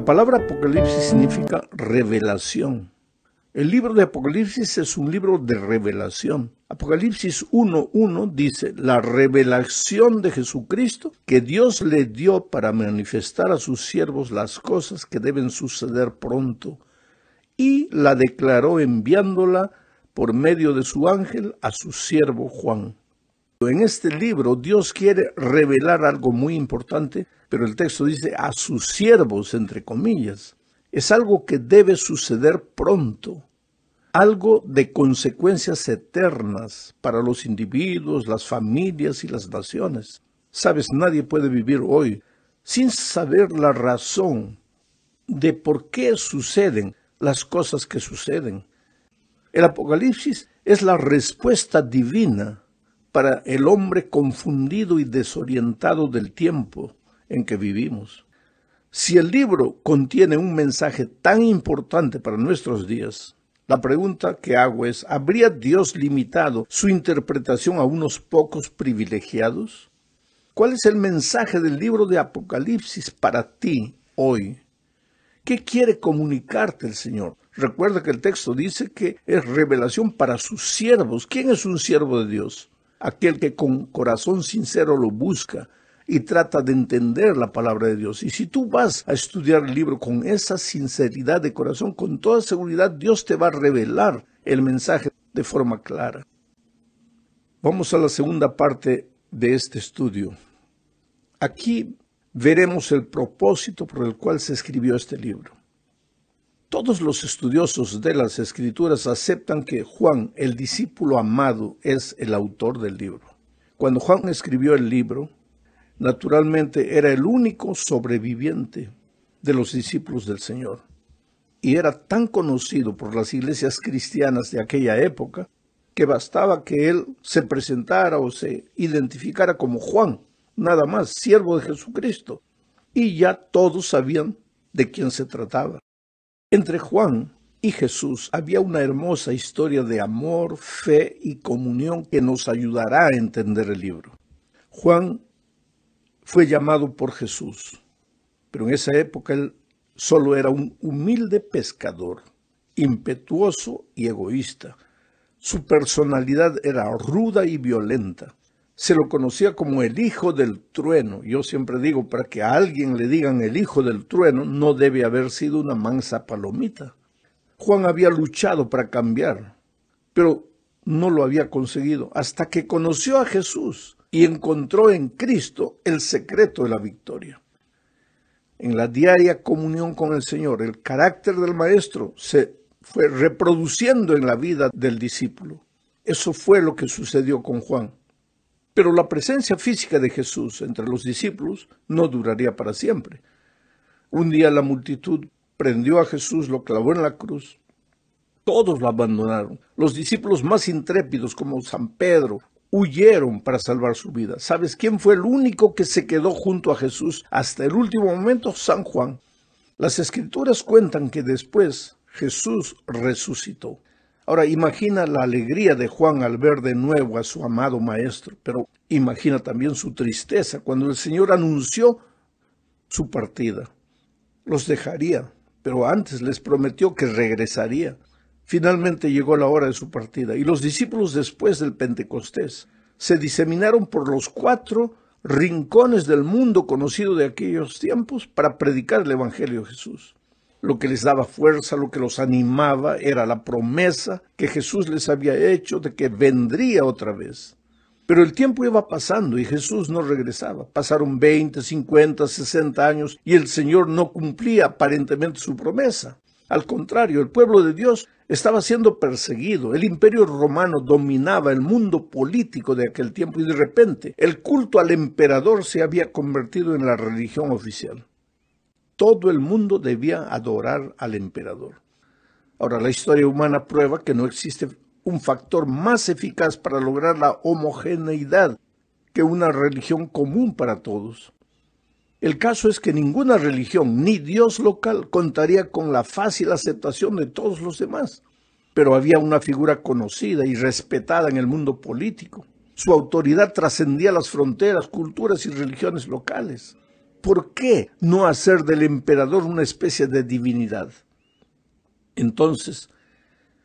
La palabra Apocalipsis significa revelación. El libro de Apocalipsis es un libro de revelación. Apocalipsis 1.1 dice, la revelación de Jesucristo que Dios le dio para manifestar a sus siervos las cosas que deben suceder pronto, y la declaró enviándola por medio de su ángel a su siervo Juan. En este libro Dios quiere revelar algo muy importante, pero el texto dice a sus siervos, entre comillas. Es algo que debe suceder pronto, algo de consecuencias eternas para los individuos, las familias y las naciones. Sabes, nadie puede vivir hoy sin saber la razón de por qué suceden las cosas que suceden. El Apocalipsis es la respuesta divina para el hombre confundido y desorientado del tiempo en que vivimos. Si el libro contiene un mensaje tan importante para nuestros días, la pregunta que hago es, ¿habría Dios limitado su interpretación a unos pocos privilegiados? ¿Cuál es el mensaje del libro de Apocalipsis para ti hoy? ¿Qué quiere comunicarte el Señor? Recuerda que el texto dice que es revelación para sus siervos. ¿Quién es un siervo de Dios? aquel que con corazón sincero lo busca y trata de entender la palabra de Dios. Y si tú vas a estudiar el libro con esa sinceridad de corazón, con toda seguridad Dios te va a revelar el mensaje de forma clara. Vamos a la segunda parte de este estudio. Aquí veremos el propósito por el cual se escribió este libro. Todos los estudiosos de las escrituras aceptan que Juan, el discípulo amado, es el autor del libro. Cuando Juan escribió el libro, naturalmente era el único sobreviviente de los discípulos del Señor y era tan conocido por las iglesias cristianas de aquella época que bastaba que él se presentara o se identificara como Juan, nada más, siervo de Jesucristo, y ya todos sabían de quién se trataba. Entre Juan y Jesús había una hermosa historia de amor, fe y comunión que nos ayudará a entender el libro. Juan fue llamado por Jesús, pero en esa época él solo era un humilde pescador, impetuoso y egoísta. Su personalidad era ruda y violenta se lo conocía como el hijo del trueno. Yo siempre digo, para que a alguien le digan el hijo del trueno, no debe haber sido una mansa palomita. Juan había luchado para cambiar, pero no lo había conseguido hasta que conoció a Jesús y encontró en Cristo el secreto de la victoria. En la diaria comunión con el Señor, el carácter del Maestro se fue reproduciendo en la vida del discípulo. Eso fue lo que sucedió con Juan. Pero la presencia física de Jesús entre los discípulos no duraría para siempre. Un día la multitud prendió a Jesús, lo clavó en la cruz. Todos lo abandonaron. Los discípulos más intrépidos como San Pedro huyeron para salvar su vida. ¿Sabes quién fue el único que se quedó junto a Jesús hasta el último momento? San Juan. Las escrituras cuentan que después Jesús resucitó. Ahora imagina la alegría de Juan al ver de nuevo a su amado maestro, pero imagina también su tristeza cuando el Señor anunció su partida. Los dejaría, pero antes les prometió que regresaría. Finalmente llegó la hora de su partida y los discípulos después del Pentecostés se diseminaron por los cuatro rincones del mundo conocido de aquellos tiempos para predicar el Evangelio de Jesús. Lo que les daba fuerza, lo que los animaba, era la promesa que Jesús les había hecho de que vendría otra vez. Pero el tiempo iba pasando y Jesús no regresaba. Pasaron 20, 50, 60 años y el Señor no cumplía aparentemente su promesa. Al contrario, el pueblo de Dios estaba siendo perseguido, el imperio romano dominaba el mundo político de aquel tiempo y de repente el culto al emperador se había convertido en la religión oficial todo el mundo debía adorar al emperador. Ahora, la historia humana prueba que no existe un factor más eficaz para lograr la homogeneidad que una religión común para todos. El caso es que ninguna religión ni Dios local contaría con la fácil aceptación de todos los demás, pero había una figura conocida y respetada en el mundo político. Su autoridad trascendía las fronteras, culturas y religiones locales. ¿Por qué no hacer del emperador una especie de divinidad? Entonces,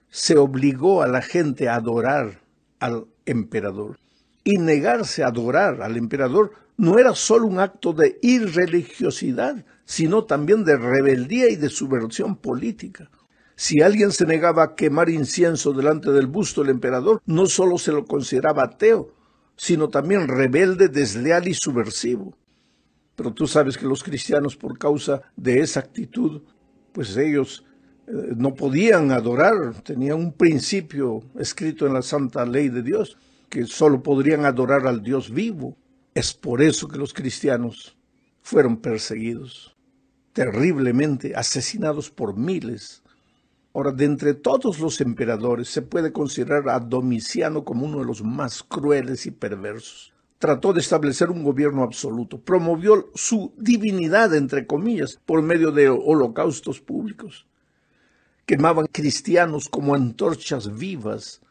se obligó a la gente a adorar al emperador. Y negarse a adorar al emperador no era solo un acto de irreligiosidad, sino también de rebeldía y de subversión política. Si alguien se negaba a quemar incienso delante del busto del emperador, no solo se lo consideraba ateo, sino también rebelde, desleal y subversivo. Pero tú sabes que los cristianos por causa de esa actitud, pues ellos eh, no podían adorar, tenían un principio escrito en la santa ley de Dios, que solo podrían adorar al Dios vivo. Es por eso que los cristianos fueron perseguidos, terriblemente asesinados por miles. Ahora, de entre todos los emperadores, se puede considerar a Domiciano como uno de los más crueles y perversos trató de establecer un gobierno absoluto, promovió su divinidad, entre comillas, por medio de holocaustos públicos. Quemaban cristianos como antorchas vivas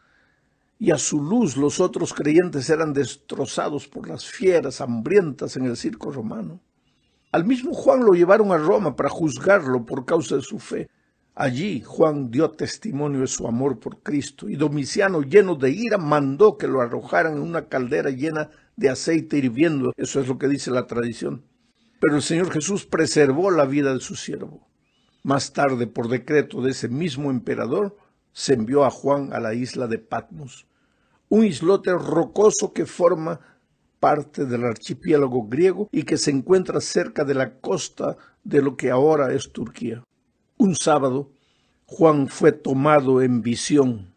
y a su luz los otros creyentes eran destrozados por las fieras hambrientas en el circo romano. Al mismo Juan lo llevaron a Roma para juzgarlo por causa de su fe. Allí Juan dio testimonio de su amor por Cristo y Domiciano, lleno de ira, mandó que lo arrojaran en una caldera llena de aceite hirviendo. Eso es lo que dice la tradición. Pero el Señor Jesús preservó la vida de su siervo. Más tarde, por decreto de ese mismo emperador, se envió a Juan a la isla de Patmos, un islote rocoso que forma parte del archipiélago griego y que se encuentra cerca de la costa de lo que ahora es Turquía. Un sábado, Juan fue tomado en visión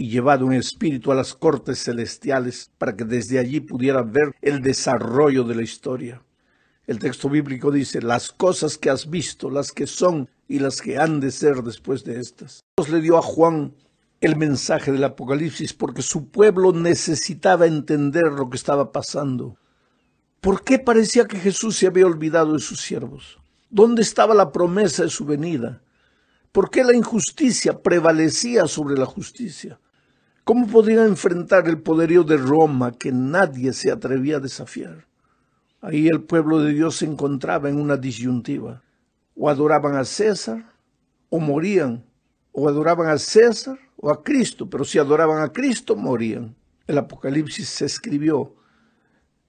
y llevado un espíritu a las cortes celestiales para que desde allí pudiera ver el desarrollo de la historia. El texto bíblico dice, las cosas que has visto, las que son y las que han de ser después de estas. Dios le dio a Juan el mensaje del Apocalipsis porque su pueblo necesitaba entender lo que estaba pasando. ¿Por qué parecía que Jesús se había olvidado de sus siervos? ¿Dónde estaba la promesa de su venida? ¿Por qué la injusticia prevalecía sobre la justicia? ¿Cómo podían enfrentar el poderío de Roma que nadie se atrevía a desafiar? Ahí el pueblo de Dios se encontraba en una disyuntiva. O adoraban a César o morían. O adoraban a César o a Cristo, pero si adoraban a Cristo morían. El Apocalipsis se escribió,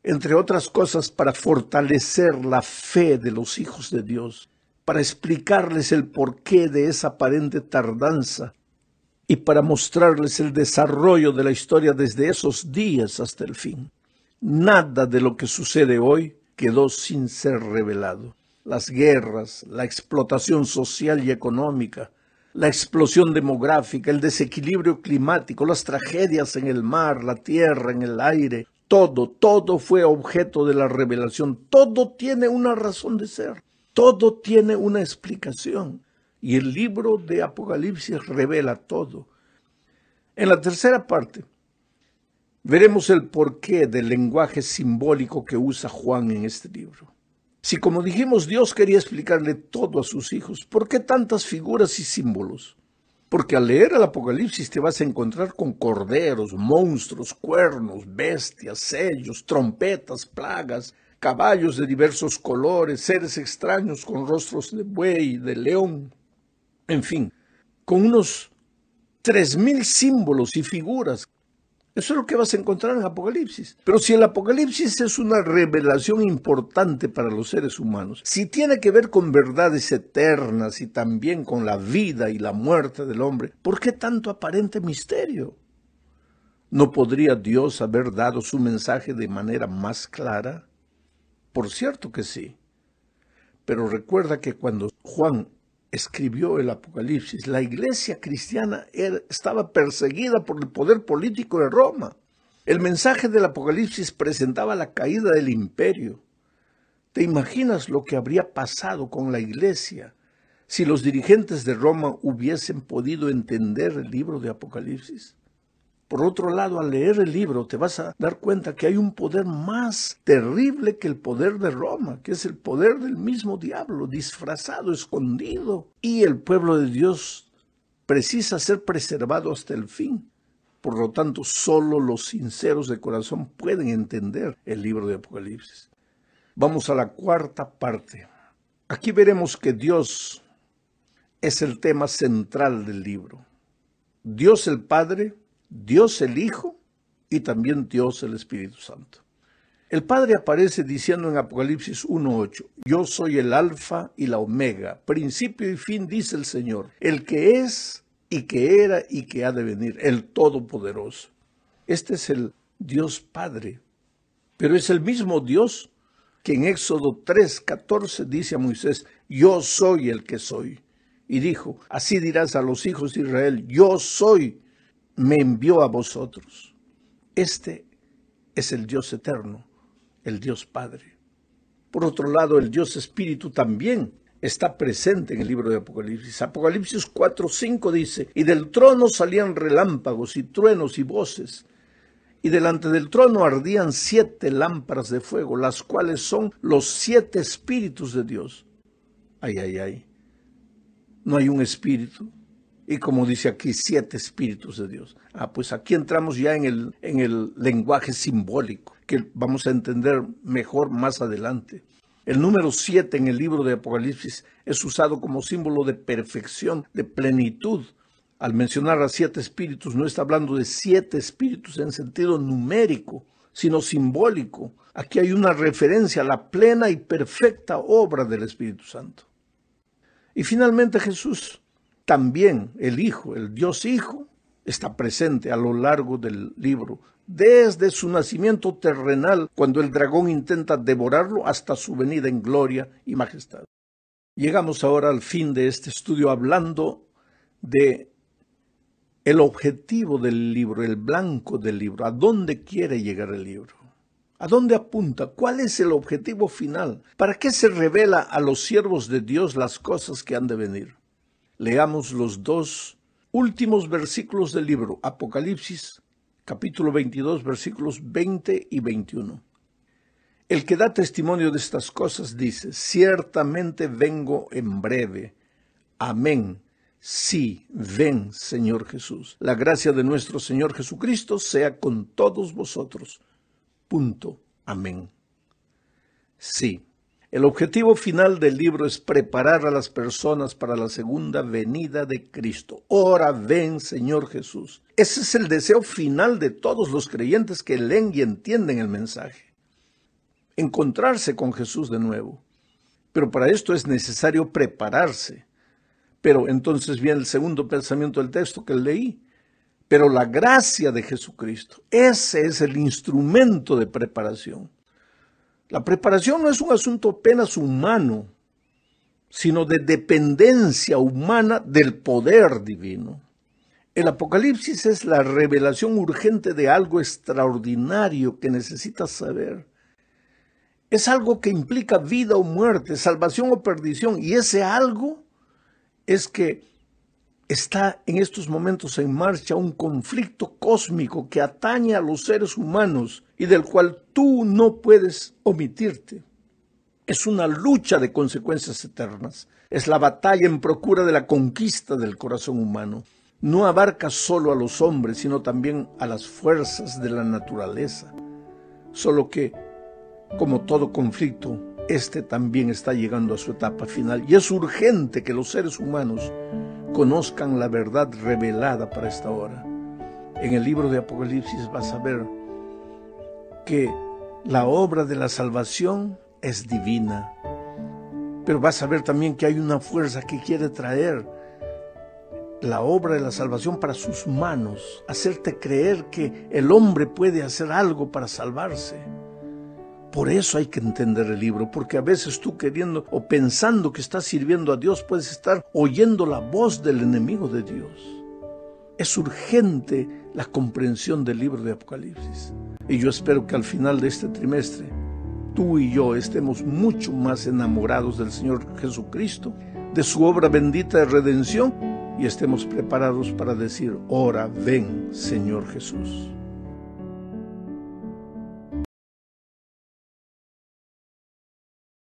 entre otras cosas, para fortalecer la fe de los hijos de Dios, para explicarles el porqué de esa aparente tardanza y para mostrarles el desarrollo de la historia desde esos días hasta el fin. Nada de lo que sucede hoy quedó sin ser revelado. Las guerras, la explotación social y económica, la explosión demográfica, el desequilibrio climático, las tragedias en el mar, la tierra, en el aire, todo, todo fue objeto de la revelación, todo tiene una razón de ser, todo tiene una explicación. Y el libro de Apocalipsis revela todo. En la tercera parte veremos el porqué del lenguaje simbólico que usa Juan en este libro. Si como dijimos Dios quería explicarle todo a sus hijos, ¿por qué tantas figuras y símbolos? Porque al leer el Apocalipsis te vas a encontrar con corderos, monstruos, cuernos, bestias, sellos, trompetas, plagas, caballos de diversos colores, seres extraños con rostros de buey, de león, en fin, con unos 3.000 símbolos y figuras. Eso es lo que vas a encontrar en Apocalipsis. Pero si el Apocalipsis es una revelación importante para los seres humanos, si tiene que ver con verdades eternas y también con la vida y la muerte del hombre, ¿por qué tanto aparente misterio? ¿No podría Dios haber dado su mensaje de manera más clara? Por cierto que sí. Pero recuerda que cuando Juan escribió el Apocalipsis, la iglesia cristiana estaba perseguida por el poder político de Roma. El mensaje del Apocalipsis presentaba la caída del imperio. ¿Te imaginas lo que habría pasado con la iglesia si los dirigentes de Roma hubiesen podido entender el libro de Apocalipsis? Por otro lado, al leer el libro te vas a dar cuenta que hay un poder más terrible que el poder de Roma, que es el poder del mismo diablo, disfrazado, escondido. Y el pueblo de Dios precisa ser preservado hasta el fin. Por lo tanto, solo los sinceros de corazón pueden entender el libro de Apocalipsis. Vamos a la cuarta parte. Aquí veremos que Dios es el tema central del libro. Dios el Padre Dios el Hijo y también Dios el Espíritu Santo. El Padre aparece diciendo en Apocalipsis 1.8, yo soy el Alfa y la Omega, principio y fin, dice el Señor, el que es y que era y que ha de venir, el Todopoderoso. Este es el Dios Padre, pero es el mismo Dios que en Éxodo 3.14 dice a Moisés, yo soy el que soy. Y dijo, así dirás a los hijos de Israel, yo soy me envió a vosotros. Este es el Dios eterno, el Dios Padre. Por otro lado, el Dios Espíritu también está presente en el libro de Apocalipsis. Apocalipsis 4:5 dice, y del trono salían relámpagos y truenos y voces, y delante del trono ardían siete lámparas de fuego, las cuales son los siete espíritus de Dios. Ay, ay, ay. No hay un espíritu, y como dice aquí, siete espíritus de Dios. Ah, pues aquí entramos ya en el, en el lenguaje simbólico, que vamos a entender mejor más adelante. El número siete en el libro de Apocalipsis es usado como símbolo de perfección, de plenitud. Al mencionar a siete espíritus, no está hablando de siete espíritus en sentido numérico, sino simbólico. Aquí hay una referencia a la plena y perfecta obra del Espíritu Santo. Y finalmente Jesús también el Hijo, el Dios Hijo, está presente a lo largo del libro, desde su nacimiento terrenal, cuando el dragón intenta devorarlo, hasta su venida en gloria y majestad. Llegamos ahora al fin de este estudio hablando de el objetivo del libro, el blanco del libro, a dónde quiere llegar el libro. ¿A dónde apunta? ¿Cuál es el objetivo final? ¿Para qué se revela a los siervos de Dios las cosas que han de venir? leamos los dos últimos versículos del libro, Apocalipsis, capítulo 22, versículos 20 y 21. El que da testimonio de estas cosas dice, ciertamente vengo en breve. Amén. Sí, ven, Señor Jesús. La gracia de nuestro Señor Jesucristo sea con todos vosotros. Punto. Amén. Sí. El objetivo final del libro es preparar a las personas para la segunda venida de Cristo. Ora, ven, Señor Jesús. Ese es el deseo final de todos los creyentes que leen y entienden el mensaje. Encontrarse con Jesús de nuevo. Pero para esto es necesario prepararse. Pero entonces viene el segundo pensamiento del texto que leí. Pero la gracia de Jesucristo, ese es el instrumento de preparación. La preparación no es un asunto apenas humano, sino de dependencia humana del poder divino. El Apocalipsis es la revelación urgente de algo extraordinario que necesitas saber. Es algo que implica vida o muerte, salvación o perdición, y ese algo es que Está en estos momentos en marcha un conflicto cósmico que atañe a los seres humanos y del cual tú no puedes omitirte. Es una lucha de consecuencias eternas. Es la batalla en procura de la conquista del corazón humano. No abarca solo a los hombres, sino también a las fuerzas de la naturaleza. Solo que, como todo conflicto, este también está llegando a su etapa final y es urgente que los seres humanos conozcan la verdad revelada para esta hora. En el libro de Apocalipsis vas a ver que la obra de la salvación es divina, pero vas a ver también que hay una fuerza que quiere traer la obra de la salvación para sus manos, hacerte creer que el hombre puede hacer algo para salvarse. Por eso hay que entender el libro, porque a veces tú queriendo o pensando que estás sirviendo a Dios puedes estar oyendo la voz del enemigo de Dios. Es urgente la comprensión del libro de Apocalipsis. Y yo espero que al final de este trimestre tú y yo estemos mucho más enamorados del Señor Jesucristo, de su obra bendita de redención y estemos preparados para decir, ora ven Señor Jesús.